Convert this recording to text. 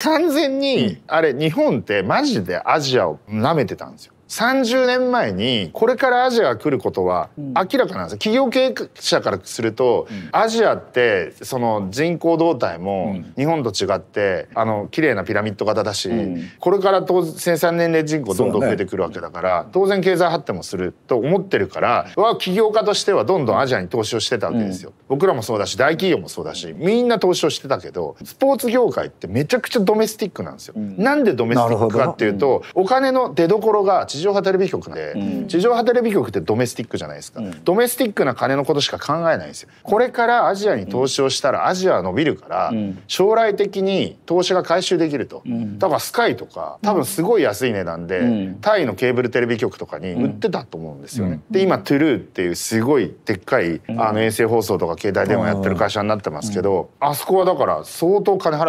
完全に、あれ日本ってマジでアジアを舐めてたんですよ。30年前にこれからアジアが来ることは明らかなんです、うん、企業経営者からすると、うん、アジアってその人口動態も日本と違って、あの綺麗なピラミッド型だし、うん、これから当然生産年齢人口どんどん増えてくるわけだから、ね、当然経済発展もすると思ってるからは起業家としてはどんどんアジアに投資をしてたわけですよ、僕らもそうだし大企業もそうだしみんな投資をしてたけどスポーツ業界ってめちゃくちゃドメスティックなんですよ、なんでドメスティックかっていうと、お金の出所が地上波テレビ局で、うん、地上波テレビ局ってドメスティックじゃないですか、うん、ドメスティックな金のことしか考えないんですよこれからアジアに投資をしたらアジアは伸びるから、将来的に投資が回収できると、だからスカイとか多分すごい安い値段で、タイのケーブルテレビ局とかに売ってたと思うんですよね、で今トゥルーっていうすごいでっかいあの衛星放送とか携帯電話やってる会社になってますけど、あそこはだから相当金払